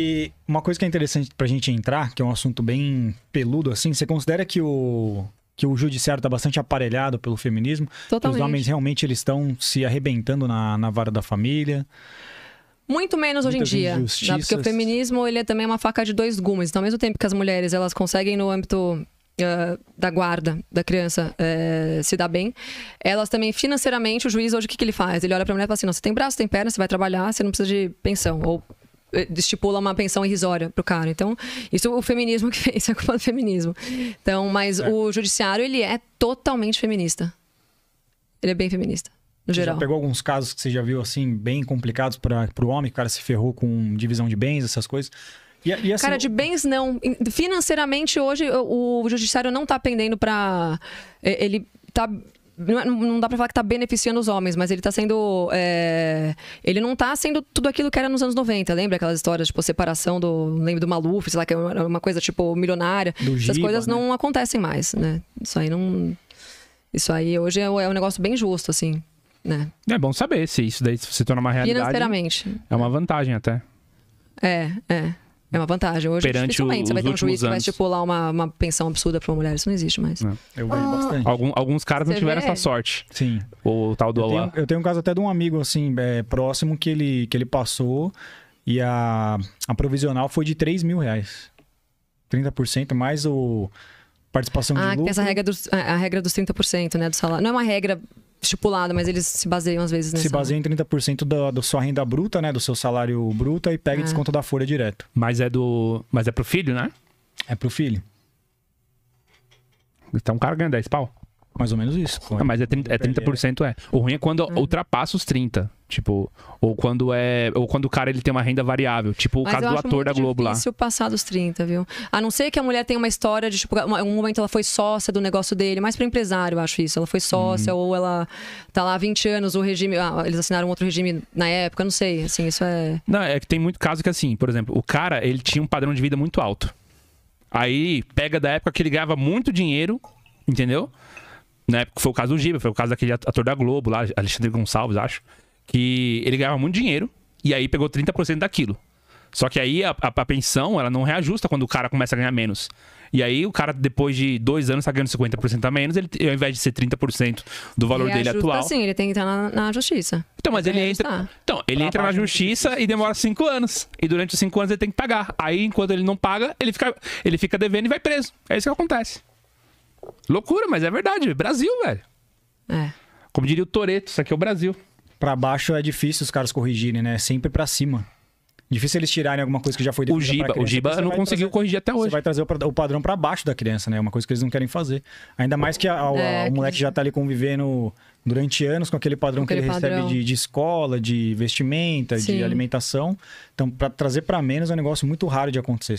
E uma coisa que é interessante pra gente entrar, que é um assunto bem peludo assim, você considera que o que o judiciário está bastante aparelhado pelo feminismo. Totalmente. os homens realmente eles estão se arrebentando na, na vara da família. Muito menos Muitas hoje em dia, né? porque o feminismo ele é também uma faca de dois gumes. Então, ao mesmo tempo que as mulheres elas conseguem no âmbito uh, da guarda da criança uh, se dar bem, elas também financeiramente o juiz hoje o que, que ele faz? Ele olha para a mulher e fala assim: não, você tem braço, tem perna, você vai trabalhar, você não precisa de pensão ou eh, estipula uma pensão irrisória pro cara. Então, isso o feminismo que fez, isso é culpa do feminismo. Então, mas é. o judiciário, ele é totalmente feminista. Ele é bem feminista, no você geral. Já pegou alguns casos que você já viu, assim, bem complicados para o homem, que o cara se ferrou com divisão de bens, essas coisas? E, é, e é assim, cara, de bens não. Financeiramente, hoje, o, o judiciário não tá pendendo para eh, Ele tá é, não, dá pra falar que tá beneficiando os homens, mas ele tá sendo. É, ele não tá sendo tudo aquilo que era nos anos 90. Lembra aquelas histórias, tipo, separação do. Lembro do Maluf, sei lá, que era uma coisa, tipo, milionária. Do Essas Giba, coisas né? não acontecem mais, né? Isso aí não. Isso aí hoje é, é um negócio bem justo, assim. Né? É bom saber se isso daí se torna uma realidade. Financeiramente. É uma vantagem até. É, é. É uma vantagem. Hoje, Perante dificilmente, você vai ter um juiz que vai estipular uma, uma pensão absurda para uma mulher. Isso não existe mais. eu vejo ah, bastante. Algum, alguns caras não tiveram vê? essa sorte. Sim. O tal do eu Olá. Tenho, eu tenho um caso até de um amigo, assim, é, próximo, que ele, que ele passou e a, a provisional foi de 3 mil reais. 30% mais o participação ah, de lucro. Ah, essa regra dos, a, a regra dos 30%, né, do salário. Não é uma regra estipulada, mas eles se baseiam às vezes nessa. Se baseiam em 30% da do sua renda bruta, né? Do seu salário bruto e pega é. desconto da folha direto. Mas é do. Mas é pro filho, né? É pro filho. Então o cara ganha 10 pau. Mais ou menos isso. Ah, mas é 30%, é, 30% é. é. O ruim é quando uhum. ultrapassa os 30%. Tipo, ou quando é. Ou quando o cara ele tem uma renda variável. Tipo, o Mas caso do ator da Globo lá. É passar dos 30, viu? A não ser que a mulher tenha uma história de, tipo, um momento ela foi sócia do negócio dele, mais para empresário, eu acho isso. Ela foi sócia, hum. ou ela tá lá há 20 anos, o regime. Ah, eles assinaram outro regime na época, não sei. Assim, isso é. Não, é que tem muito caso que assim, por exemplo, o cara, ele tinha um padrão de vida muito alto. Aí pega da época que ele ganhava muito dinheiro, entendeu? né? Porque foi o caso do Giba, foi o caso daquele ator da Globo lá, Alexandre Gonçalves, acho, que ele ganhava muito dinheiro e aí pegou 30% daquilo. Só que aí a, a, a, pensão, ela não reajusta quando o cara começa a ganhar menos. E aí o cara, depois de dois anos, tá ganhando 50% a menos, ele, ao invés de ser 30% do valor dele atual. Sim, ele tem que entrar na, na justiça. Então, mas ele, ele entra. Então, ele pra entra na justiça e demora cinco anos. E durante os cinco anos ele tem que pagar. Aí, enquanto ele não paga, ele fica, ele fica devendo e vai preso. É isso que acontece. Loucura, mas é verdade. Brasil, velho. É. Como diria o Toreto, isso aqui é o Brasil. Pra baixo é difícil os caras corrigirem, né? Sempre pra cima. Difícil eles tirarem alguma coisa que já foi O Giba, o Giba não conseguiu trazer, corrigir até hoje. Você vai trazer o padrão para baixo da criança, né? É uma coisa que eles não querem fazer. Ainda mais que a, a, é, o moleque que... já tá ali convivendo durante anos com aquele padrão aquele que ele padrão. recebe de, de, escola, de vestimenta, Sim. de alimentação. Então, para trazer para menos é um negócio muito raro de acontecer. Só